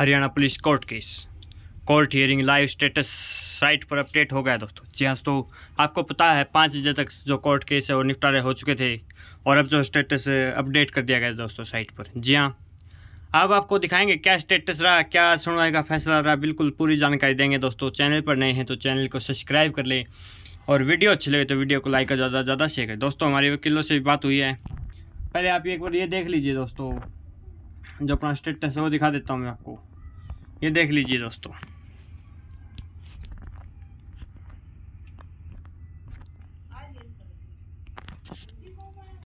Haryana police court case court hearing live status site पर update हो गया दोस्तों जी हाँ तो आपको पता है पाँच बजे तक जो कोर्ट केस है वो निपटारे हो चुके थे और अब जो स्टेटस अपडेट कर दिया गया दोस्तों साइट पर जी हाँ अब आपको दिखाएंगे क्या स्टेटस रहा क्या सुनवाई का फैसला रहा बिल्कुल पूरी जानकारी देंगे दोस्तों चैनल पर नए हैं तो चैनल को सब्सक्राइब कर लें और वीडियो अच्छी लगे तो वीडियो को लाइक कर ज़्यादा ज़्यादा शेयर करें दोस्तों हमारे वकीलों से भी बात हुई है पहले आप एक बार ये देख लीजिए दोस्तों जो अपना स्टेटस है वो दिखा देता हूँ मैं आपको ये देख लीजिए दोस्तों